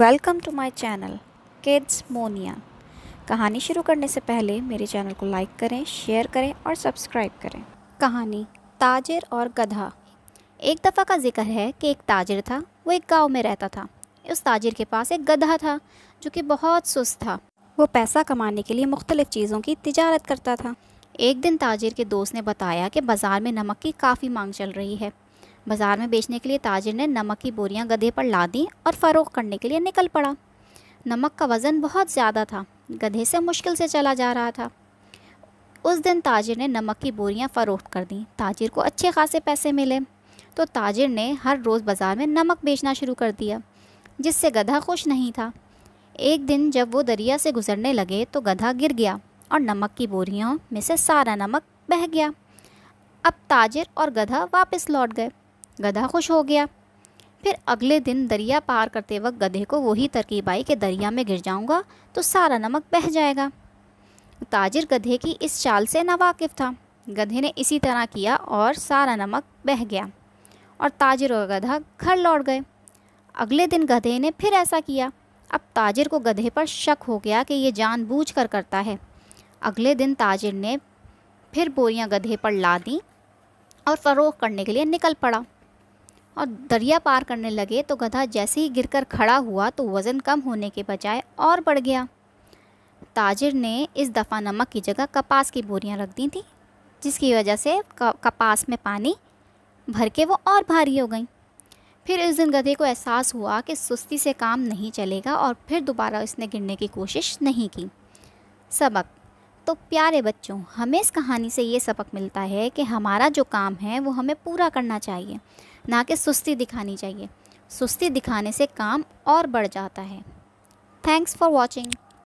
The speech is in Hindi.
welcome to my channel kids मोनिया कहानी शुरू करने से पहले मेरे चैनल को लाइक करें शेयर करें और सब्सक्राइब करें कहानी ताजर और गधा एक दफ़ा का जिक्र है कि एक ताजर था वो एक गांव में रहता था उस ताजिर के पास एक गधा था जो कि बहुत सुस्त था वो पैसा कमाने के लिए मुख्तलिफ़ चीज़ों की तजारत करता था एक दिन ताजिर के दोस्त ने बताया कि बाज़ार में नमक की काफ़ी मांग चल रही है बाज़ार में बेचने के लिए ताजिर ने नमक की बोरियां गधे पर ला दी और फ़रोख करने के लिए निकल पड़ा नमक का वज़न बहुत ज़्यादा था गधे से मुश्किल से चला जा रहा था उस दिन ताजिर ने नमक की बोरियाँ फ़रोख्त कर दी ताजिर को अच्छे खासे पैसे मिले तो ताजिर ने हर रोज़ बाज़ार में नमक बेचना शुरू कर दिया जिससे गधा खुश नहीं था एक दिन जब वो दरिया से गुज़रने लगे तो गधा गिर गया और नमक की बोरियों में से सारा नमक बह गया अब ताजिर और गधा वापस लौट गए गधा खुश हो गया फिर अगले दिन दरिया पार करते वक्त गधे को वही तरकीब आई कि दरिया में गिर जाऊंगा तो सारा नमक बह जाएगा ताजिर गधे की इस चाल से नावाकिफ था गधे ने इसी तरह किया और सारा नमक बह गया और ताजिर और गधा घर लौट गए अगले दिन गधे ने फिर ऐसा किया अब ताजिर को गधे पर शक हो गया कि ये कर करता है अगले दिन ताजिर ने फिर बोरियां गधे पर ला दी और फ़रोख करने के लिए निकल पड़ा और दरिया पार करने लगे तो गधा जैसे ही गिरकर खड़ा हुआ तो वज़न कम होने के बजाय और बढ़ गया ताजिर ने इस दफ़ा नमक की जगह कपास की बोरियां रख दी थी जिसकी वजह से कपास में पानी भर के वो और भारी हो गई फिर इस दिन गधे को एहसास हुआ कि सुस्ती से काम नहीं चलेगा और फिर दोबारा इसने गिरने की कोशिश नहीं की सबक तो प्यारे बच्चों हमें इस कहानी से ये सबक मिलता है कि हमारा जो काम है वो हमें पूरा करना चाहिए ना कि सुस्ती दिखानी चाहिए सुस्ती दिखाने से काम और बढ़ जाता है थैंक्स फॉर वॉचिंग